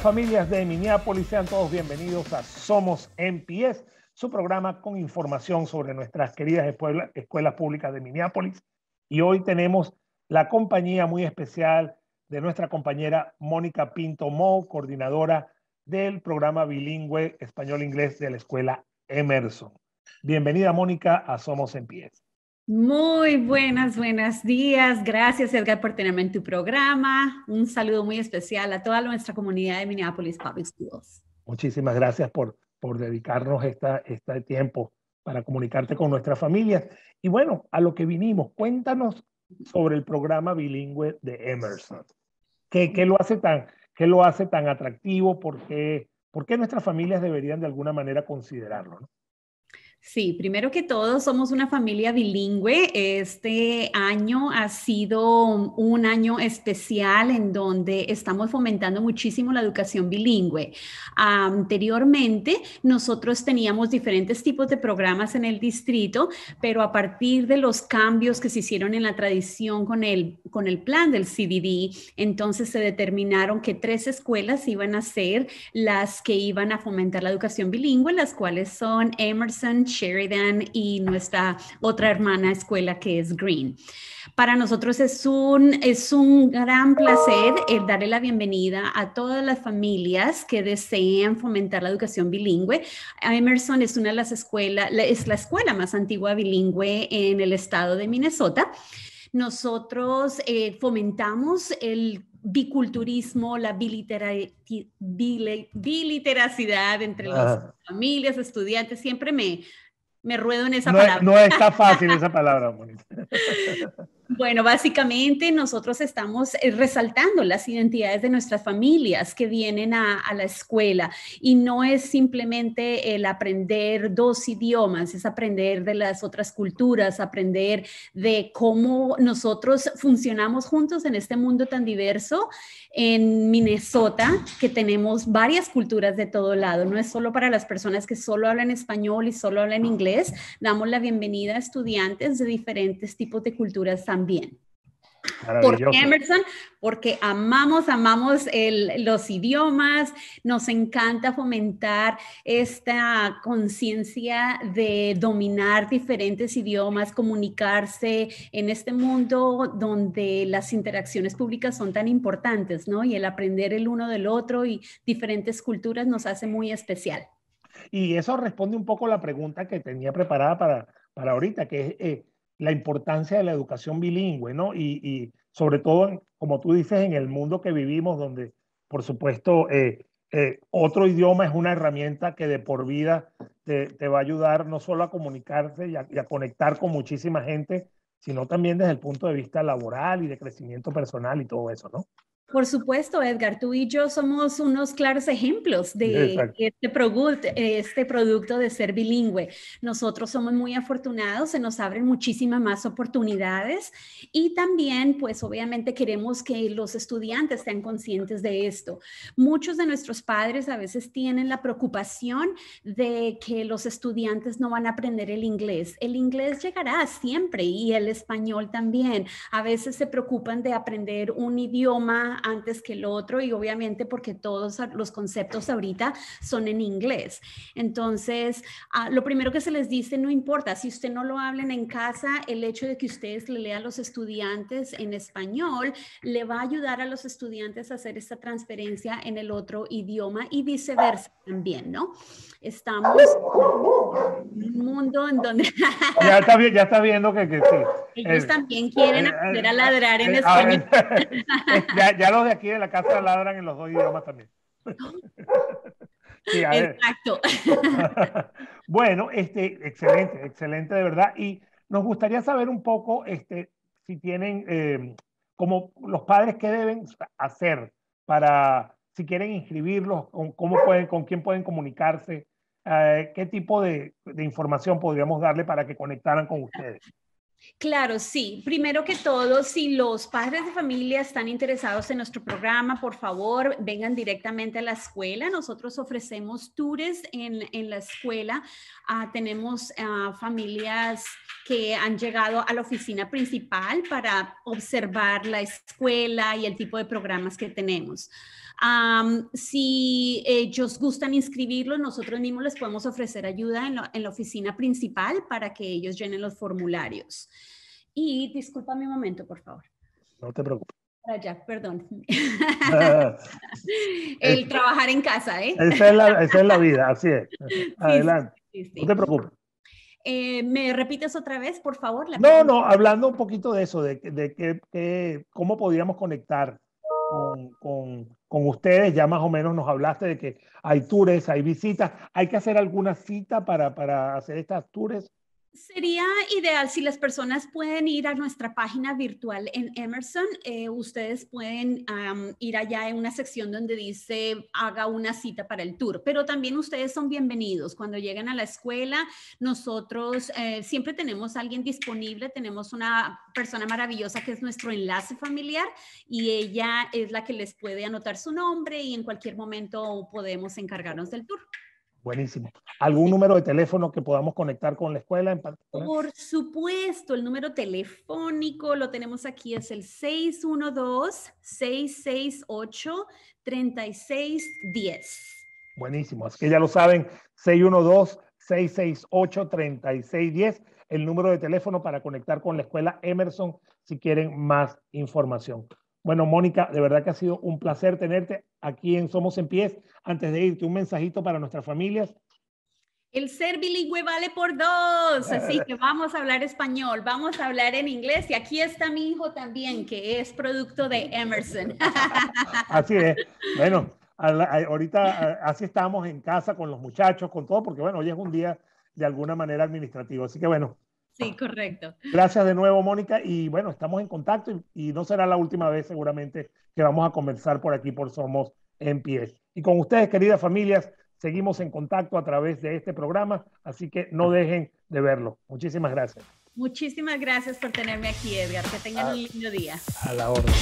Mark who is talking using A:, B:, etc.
A: familias de Minneapolis, sean todos bienvenidos a Somos en Pies, su programa con información sobre nuestras queridas escuelas, públicas de Minneapolis. Y hoy tenemos la compañía muy especial de nuestra compañera Mónica Pinto Mo, coordinadora del programa bilingüe español-inglés de la escuela Emerson. Bienvenida, Mónica, a Somos en Pies.
B: Muy buenas, buenos días. Gracias, Edgar, por tenerme en tu programa. Un saludo muy especial a toda nuestra comunidad de Minneapolis Public Schools.
A: Muchísimas gracias por, por dedicarnos esta, este tiempo para comunicarte con nuestras familias. Y bueno, a lo que vinimos, cuéntanos sobre el programa bilingüe de Emerson. ¿Qué, qué lo, hace tan, qué lo hace tan atractivo? ¿Por qué, por qué nuestras familias deberían de alguna manera considerarlo?
B: ¿no? Sí, primero que todo, somos una familia bilingüe. Este año ha sido un año especial en donde estamos fomentando muchísimo la educación bilingüe. Anteriormente, nosotros teníamos diferentes tipos de programas en el distrito, pero a partir de los cambios que se hicieron en la tradición con el, con el plan del CDD, entonces se determinaron que tres escuelas iban a ser las que iban a fomentar la educación bilingüe, las cuales son Emerson, Sheridan y nuestra otra hermana escuela que es Green. Para nosotros es un, es un gran placer el darle la bienvenida a todas las familias que desean fomentar la educación bilingüe. Emerson es una de las escuelas, es la escuela más antigua bilingüe en el estado de Minnesota. Nosotros eh, fomentamos el biculturismo, la bilitera, biliteracidad entre las familias, estudiantes. Siempre me me ruedo en esa palabra. no está fácil
A: esa palabra, Mónica.
B: Bueno, básicamente nosotros estamos eh, resaltando las identidades de nuestras familias que vienen a, la escuela y no es simplemente el aprender dos idiomas, es aprender de las otras culturas, aprender de cómo nosotros funcionamos juntos en este mundo tan diverso en Minnesota, que tenemos varias culturas de todo lado. No es solo para las personas que solo hablan español y solo hablan inglés. Damos la bienvenida a estudiantes de diferentes tipos de culturas también también. ¿Por Emerson? Porque amamos, amamos los idiomas, nos encanta fomentar esta conciencia de dominar diferentes idiomas, comunicarse en este mundo donde las interacciones públicas son tan importantes, ¿no? Y el aprender el uno del otro y diferentes culturas nos hace muy especial.
A: Y eso responde un poco a la pregunta que tenía preparada para, para ahorita, que es... Eh, la importancia de la educación bilingüe, ¿no? Y, sobre todo, como tú dices, en el mundo que vivimos, donde, por supuesto, eh, eh, otro idioma es una herramienta que de por vida te, va a ayudar no solo a comunicarse y a, conectar con muchísima gente, sino también desde el punto de vista laboral y de crecimiento personal y todo eso, ¿no?
B: Por supuesto, Edgar, tú y yo somos unos claros ejemplos de este, este, producto, de ser bilingüe. Nosotros somos muy afortunados, se nos abren muchísimas más oportunidades y también, pues obviamente queremos que los estudiantes sean conscientes de esto. Muchos de nuestros padres a veces tienen la preocupación de que los estudiantes no van a aprender el inglés. El inglés llegará siempre y el español también. A veces se preocupan de aprender un idioma antes que el otro y obviamente porque todos los conceptos ahorita son en inglés. Entonces, ah, lo primero que se les dice, no importa, si usted no lo hablen en casa, el hecho de que ustedes le lean a los estudiantes en español le va a ayudar a los estudiantes a hacer esta transferencia en el otro idioma y viceversa también, ¿no? Estamos en un mundo en donde...
A: ya, está, viendo que, que sí. Ellos eh,
B: también quieren eh, aprender a eh, ladrar en español.
A: ya, ya, los de aquí de la casa ladran en los dos idiomas también. Exacto. bueno, este, excelente, excelente de verdad. Y nos gustaría saber un poco este, si tienen, em, como los padres, qué deben hacer para, si quieren inscribirlos, con, cómo pueden, con quién pueden comunicarse. ¿Qué tipo de, de, información podríamos darle para que conectaran con ustedes?
B: Claro, sí. Primero que todo, si los padres de familia están interesados en nuestro programa, por favor, vengan directamente a la escuela. Nosotros ofrecemos tours en, la escuela. Ah, tenemos ah, familias que han llegado a la oficina principal para observar la escuela y el tipo de programas que tenemos. si ellos gustan inscribirlo, nosotros mismos les podemos ofrecer ayuda en la oficina principal para que ellos llenen los formularios. Y disculpa mi momento, por favor. No te preocupes. Para perdón. el trabajar en casa, ¿eh? Esa es
A: la, esa es la vida, así es. Adelante. No te preocupes.
B: Eh, ¿Me repites otra vez, por favor? no, no,
A: hablando un poquito de eso, de, de que, cómo podríamos conectar con, con, con, ustedes. Ya más o menos nos hablaste de que hay tours, hay visitas. ¿Hay que hacer alguna cita para, para hacer estas tours
B: Sería ideal si las personas pueden ir a nuestra página virtual en Emerson. Eh, ustedes pueden ir allá en una sección donde dice haga una cita para el tour, pero también ustedes son bienvenidos. Cuando llegan a la escuela, nosotros eh, siempre tenemos a alguien disponible. Tenemos una persona maravillosa que es nuestro enlace familiar y ella es la que les puede anotar su nombre y en cualquier momento podemos encargarnos del tour.
A: Buenísimo. ¿Algún número de teléfono que podamos conectar con la escuela? Por
B: supuesto, el número telefónico lo tenemos aquí, es el 612-668-3610.
A: Buenísimo, así que ya lo saben, 612-668-3610, el número de teléfono para conectar con la escuela Emerson si quieren más información. Bueno, Mónica, de verdad que ha sido un placer tenerte aquí en Somos en Pies. Antes de irte, un mensajito para nuestras familias.
B: El ser bilingüe vale por dos, así que vamos a hablar español, vamos a hablar en inglés y aquí está mi hijo también, que es producto de Emerson.
A: Así es. Bueno, ahorita así estamos en casa con los muchachos, con todo, porque bueno, hoy es un día de alguna manera administrativo. Así que bueno,
B: Sí, correcto.
A: Gracias de nuevo, Mónica. Y bueno, estamos en contacto y, no será la última vez seguramente que vamos a conversar por aquí por Somos en Pie. Y con ustedes, queridas familias, seguimos en contacto a través de este programa, así que no dejen de verlo. Muchísimas gracias.
B: Muchísimas gracias por tenerme aquí, Edgar. Que tengan ah, un lindo día.
A: A la orden.